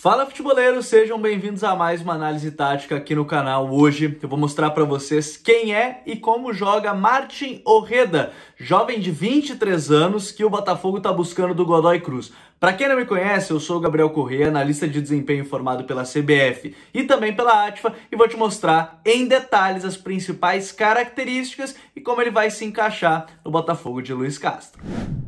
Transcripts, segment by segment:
Fala futeboleiros, sejam bem-vindos a mais uma análise tática aqui no canal. Hoje eu vou mostrar para vocês quem é e como joga Martin Orreda, jovem de 23 anos que o Botafogo está buscando do Godoy Cruz. Para quem não me conhece, eu sou o Gabriel Corrêa, analista de desempenho formado pela CBF e também pela ATFA, e vou te mostrar em detalhes as principais características e como ele vai se encaixar no Botafogo de Luiz Castro.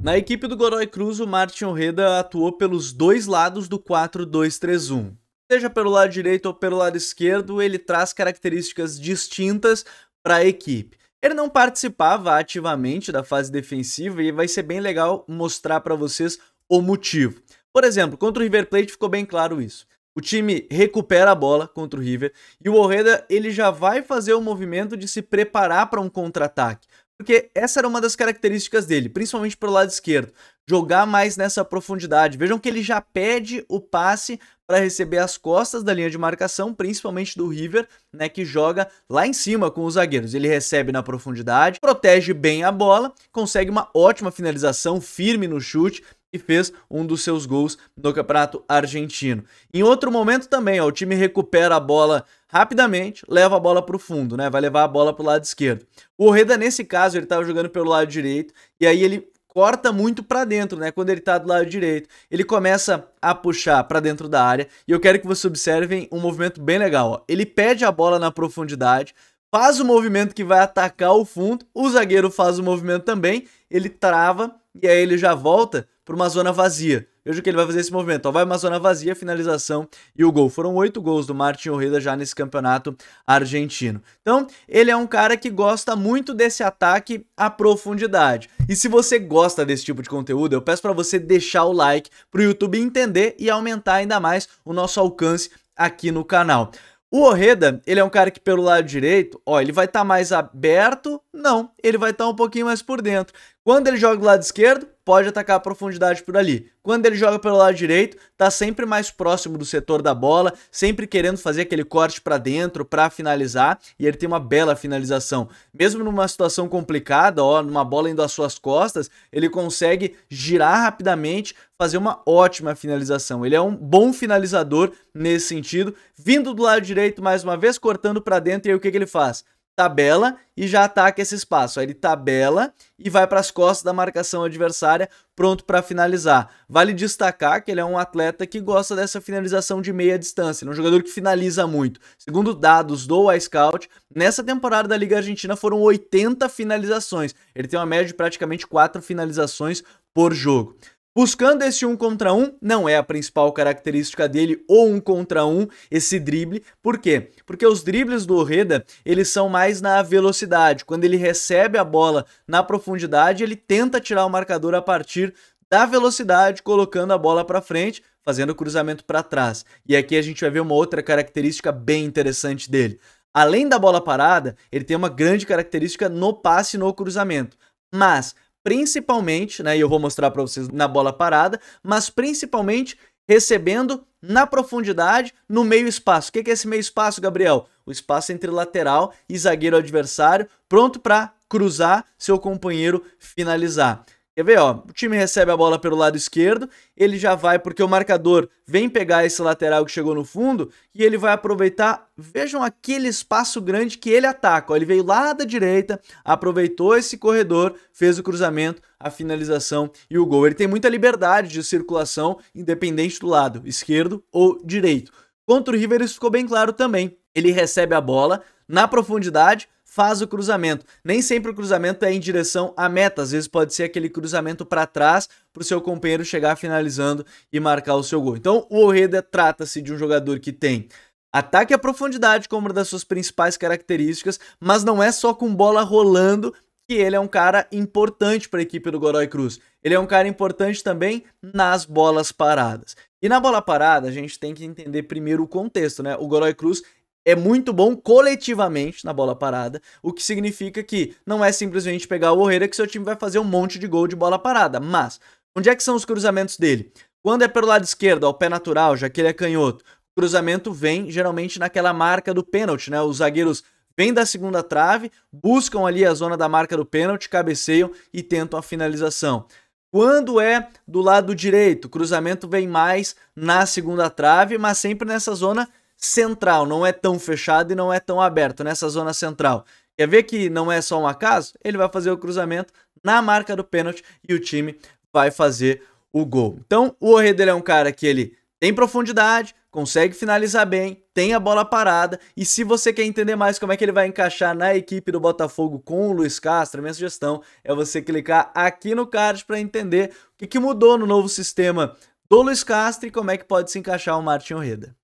Na equipe do Godoy Cruz, o Martin Orreda atuou pelos dois lados do 4-2-3-1. Seja pelo lado direito ou pelo lado esquerdo, ele traz características distintas para a equipe. Ele não participava ativamente da fase defensiva e vai ser bem legal mostrar para vocês o motivo. Por exemplo, contra o River Plate ficou bem claro isso. O time recupera a bola contra o River e o Orreda ele já vai fazer o movimento de se preparar para um contra-ataque, porque essa era uma das características dele, principalmente para o lado esquerdo, jogar mais nessa profundidade. Vejam que ele já pede o passe para receber as costas da linha de marcação, principalmente do River, né, que joga lá em cima com os zagueiros. Ele recebe na profundidade, protege bem a bola, consegue uma ótima finalização firme no chute e fez um dos seus gols no Campeonato Argentino. Em outro momento também, ó, o time recupera a bola rapidamente, leva a bola para o fundo, né? Vai levar a bola para o lado esquerdo. O Reda, nesse caso, ele estava jogando pelo lado direito e aí ele corta muito para dentro, né? Quando ele tá do lado direito, ele começa a puxar para dentro da área. E eu quero que vocês observem um movimento bem legal, ó. Ele pede a bola na profundidade, faz o movimento que vai atacar o fundo, o zagueiro faz o movimento também, ele trava e aí ele já volta para uma zona vazia. Veja que ele vai fazer esse movimento. Ó, vai uma zona vazia, finalização e o gol. Foram oito gols do Martin Orreda já nesse campeonato argentino. Então, ele é um cara que gosta muito desse ataque à profundidade. E se você gosta desse tipo de conteúdo, eu peço para você deixar o like para o YouTube entender e aumentar ainda mais o nosso alcance aqui no canal. O Orreda, ele é um cara que pelo lado direito, ó, ele vai estar tá mais aberto? Não, ele vai estar tá um pouquinho mais por dentro. Quando ele joga do lado esquerdo, pode atacar a profundidade por ali. Quando ele joga pelo lado direito, tá sempre mais próximo do setor da bola, sempre querendo fazer aquele corte para dentro para finalizar, e ele tem uma bela finalização. Mesmo numa situação complicada, ó, numa bola indo às suas costas, ele consegue girar rapidamente, fazer uma ótima finalização. Ele é um bom finalizador nesse sentido, vindo do lado direito mais uma vez, cortando para dentro, e aí o que, que ele faz? tabela e já ataca esse espaço. Aí ele tabela e vai para as costas da marcação adversária, pronto para finalizar. Vale destacar que ele é um atleta que gosta dessa finalização de meia distância, ele é um jogador que finaliza muito. Segundo dados do iScout, nessa temporada da Liga Argentina foram 80 finalizações. Ele tem uma média de praticamente 4 finalizações por jogo. Buscando esse um contra um, não é a principal característica dele, ou um contra um, esse drible. Por quê? Porque os dribles do Orreda, eles são mais na velocidade. Quando ele recebe a bola na profundidade, ele tenta tirar o marcador a partir da velocidade, colocando a bola para frente, fazendo o cruzamento para trás. E aqui a gente vai ver uma outra característica bem interessante dele. Além da bola parada, ele tem uma grande característica no passe e no cruzamento. Mas principalmente, né, e eu vou mostrar para vocês na bola parada, mas principalmente recebendo na profundidade, no meio espaço. O que é esse meio espaço, Gabriel? O espaço entre lateral e zagueiro adversário, pronto para cruzar, seu companheiro finalizar. Quer ver, ó? O time recebe a bola pelo lado esquerdo, ele já vai porque o marcador vem pegar esse lateral que chegou no fundo e ele vai aproveitar. Vejam aquele espaço grande que ele ataca. Ó, ele veio lá da direita, aproveitou esse corredor, fez o cruzamento, a finalização e o gol. Ele tem muita liberdade de circulação, independente do lado esquerdo ou direito. Contra o River isso ficou bem claro também. Ele recebe a bola na profundidade, faz o cruzamento. Nem sempre o cruzamento é em direção à meta, às vezes pode ser aquele cruzamento para trás para o seu companheiro chegar finalizando e marcar o seu gol. Então, o Oreda trata-se de um jogador que tem ataque à profundidade como uma das suas principais características, mas não é só com bola rolando que ele é um cara importante para a equipe do Godoy Cruz. Ele é um cara importante também nas bolas paradas. E na bola parada, a gente tem que entender primeiro o contexto, né? O Godoy Cruz é muito bom coletivamente na bola parada, o que significa que não é simplesmente pegar o Herrera que seu time vai fazer um monte de gol de bola parada, mas onde é que são os cruzamentos dele? Quando é pelo lado esquerdo, ao pé natural, já que ele é canhoto, o cruzamento vem geralmente naquela marca do pênalti, né? Os zagueiros vêm da segunda trave, buscam ali a zona da marca do pênalti, cabeceiam e tentam a finalização. Quando é do lado direito, o cruzamento vem mais na segunda trave, mas sempre nessa zona central, não é tão fechado e não é tão aberto, nessa zona central. Quer ver que não é só um acaso? Ele vai fazer o cruzamento na marca do pênalti e o time vai fazer o gol. Então, o Orredelha é um cara que ele tem profundidade, consegue finalizar bem, tem a bola parada. E se você quer entender mais como é que ele vai encaixar na equipe do Botafogo com o Luiz Castro, minha sugestão é você clicar aqui no card para entender o que, que, mudou no novo sistema do Luiz Castro e como é que pode se encaixar o Martin Orreda.